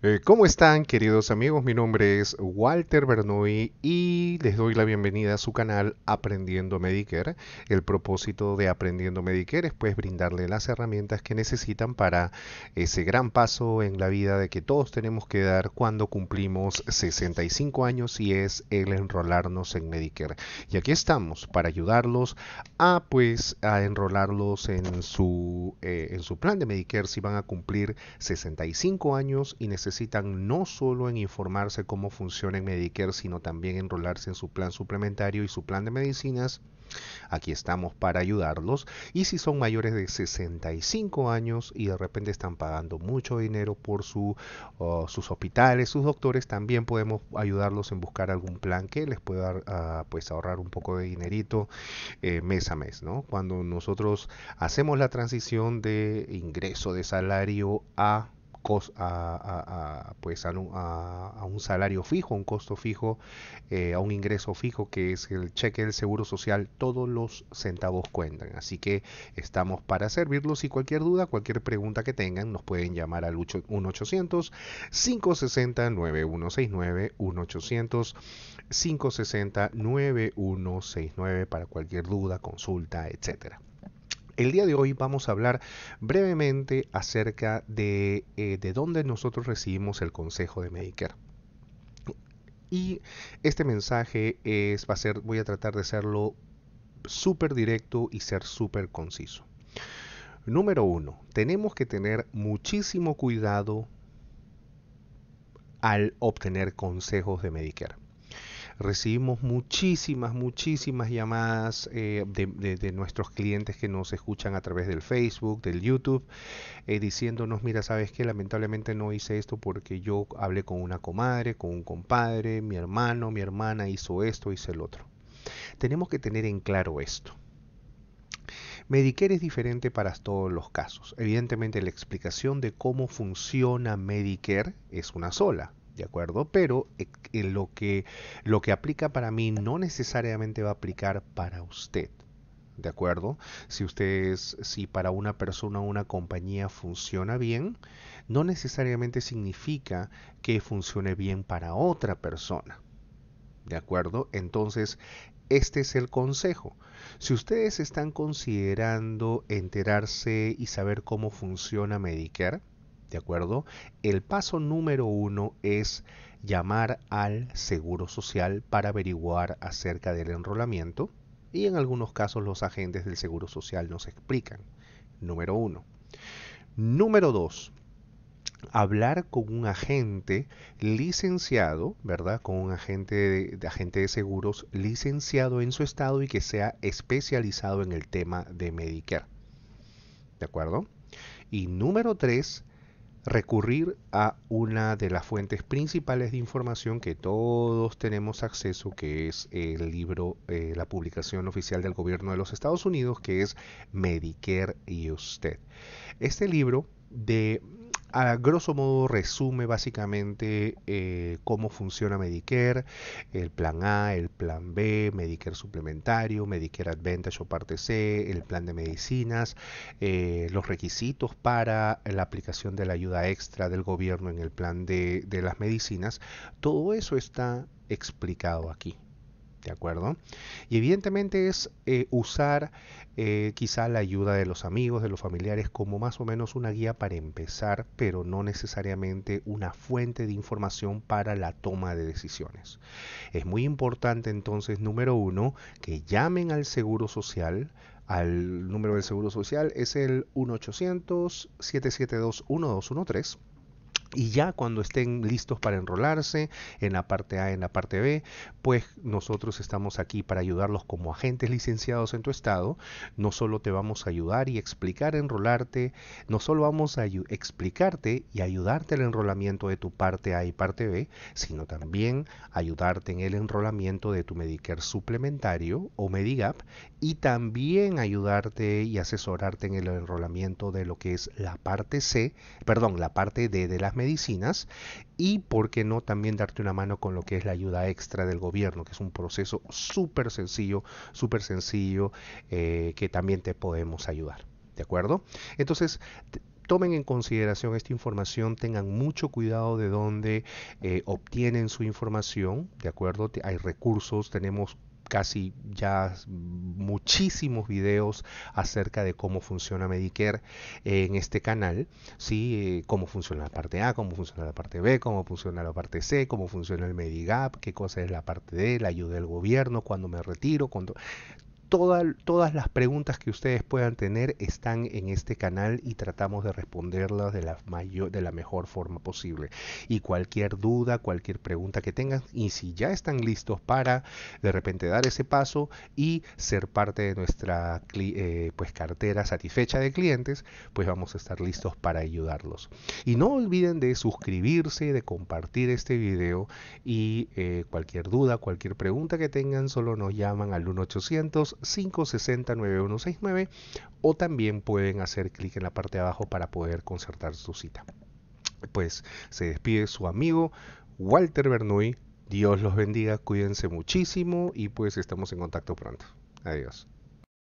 Eh, ¿Cómo están queridos amigos? Mi nombre es Walter Bernoy y les doy la bienvenida a su canal Aprendiendo Medicare. El propósito de Aprendiendo Medicare es pues brindarle las herramientas que necesitan para ese gran paso en la vida de que todos tenemos que dar cuando cumplimos 65 años y es el enrolarnos en Medicare. Y aquí estamos para ayudarlos a pues a enrolarlos en su, eh, en su plan de Medicare si van a cumplir 65 años y necesitan necesitan no solo en informarse cómo funciona en Medicare, sino también enrolarse en su plan suplementario y su plan de medicinas, Aquí estamos para ayudarlos y si son mayores de 65 años y de repente están pagando mucho dinero por uh, sus hospitales, sus doctores, también podemos ayudarlos en buscar algún plan que les pueda ah, pues ahorrar un poco de dinerito eh, mes a mes. ¿no? Cuando nosotros hacemos la transición de ingreso de salario a a, pues a, un salario fijo, un costo fijo, eh, a un ingreso fijo que es el cheque del Seguro Social, todos los centavos cuentan. Así que estamos para servirlos y cualquier duda, cualquier pregunta que tengan, nos pueden llamar al 1-800-560-9169, 1-800-560-9169 para cualquier duda, consulta, etcétera. El día de hoy vamos a hablar brevemente acerca de, eh, de dónde nosotros recibimos el consejo de Medicare. Y este mensaje es, va a ser, voy a tratar de hacerlo súper directo y ser súper conciso. Número uno, tenemos que tener muchísimo cuidado al obtener consejos de Medicare recibimos muchísimas, muchísimas llamadas eh, de, nuestros clientes que nos escuchan a través del Facebook, del YouTube, eh, diciéndonos, mira, sabes que lamentablemente no hice esto porque yo hablé con una comadre, con un compadre, mi hermano, mi hermana hizo esto, hice el otro. Tenemos que tener en claro esto. Medicare es diferente para todos los casos. Evidentemente la explicación de cómo funciona Medicare es una sola. ¿de acuerdo? Pero eh, eh, lo, que, lo que aplica para mí no necesariamente va a aplicar para usted. ¿De acuerdo? Si ustedes, si para una persona o una compañía funciona bien, no necesariamente significa que funcione bien para otra persona. ¿De acuerdo? Entonces, este es el consejo. Si ustedes están considerando enterarse y saber cómo funciona Medicare, ¿De acuerdo? El paso número uno es llamar al Seguro Social para averiguar acerca del enrolamiento y en algunos casos los agentes del Seguro Social nos explican. Número uno. Número dos, hablar con un agente licenciado, ¿verdad? Con un agente de, agente de seguros licenciado en su estado y que sea especializado en el tema de Medicare. ¿De acuerdo? Y número tres, recurrir a una de las fuentes principales de información que todos tenemos acceso, que es el libro, eh, la publicación oficial del gobierno de los Estados Unidos, que es Medicare y usted. Este libro de a grosso modo resume básicamente eh, cómo funciona Medicare, el plan A, el plan B, Medicare suplementario, Medicare Advantage o parte C, el plan de medicinas, eh, los requisitos para la aplicación de la ayuda extra del gobierno en el plan de las medicinas. Todo eso está explicado aquí. ¿de acuerdo? Y evidentemente es eh, usar eh, quizá la ayuda de los amigos, de los familiares, como más o menos una guía para empezar, pero no necesariamente una fuente de información para la toma de decisiones. Es muy importante entonces, número uno, que llamen al Seguro Social, al número del Seguro Social es el 1-800-772-1213 y ya cuando estén listos para enrolarse en la parte A, en la parte B, pues nosotros estamos aquí para ayudarlos como agentes licenciados en tu estado. No solo te vamos a ayudar y explicar enrolarte, no solo vamos a explicarte y ayudarte al el enrolamiento de tu parte A y parte B, sino también ayudarte en el enrolamiento de tu Medicare suplementario o Medigap y también ayudarte y asesorarte en el enrolamiento de lo que es la parte C, perdón, la parte D de las medicinas y, ¿por qué no?, también darte una mano con lo que es la ayuda extra del gobierno, que es un proceso súper sencillo, súper sencillo, eh, que también te podemos ayudar. ¿De acuerdo? Entonces, tomen en consideración esta información, tengan mucho cuidado de dónde eh, obtienen su información, ¿de acuerdo? Hay recursos, tenemos casi ya muchísimos videos acerca de cómo funciona Medicare eh, en este canal, ¿sí? Eh, cómo funciona la parte A, cómo funciona la parte B, cómo funciona la parte C, cómo funciona el Medigap, qué cosa es la parte D, la ayuda del gobierno, cuando me retiro, cuando todas las preguntas que ustedes puedan tener están en este canal y tratamos de responderlas de la, mejor forma posible. Y cualquier duda, cualquier pregunta que tengan, y si ya están listos para de repente dar ese paso y ser parte de nuestra eh, pues, cartera satisfecha de clientes, pues vamos a estar listos para ayudarlos. Y no olviden de suscribirse, de compartir este video y eh, cualquier duda, cualquier pregunta que tengan, solo nos llaman al 1800 560-9169 o también pueden hacer clic en la parte de abajo para poder concertar su cita. Pues se despide su amigo Walter Bernoulli. Dios los bendiga, cuídense muchísimo y pues estamos en contacto pronto. Adiós.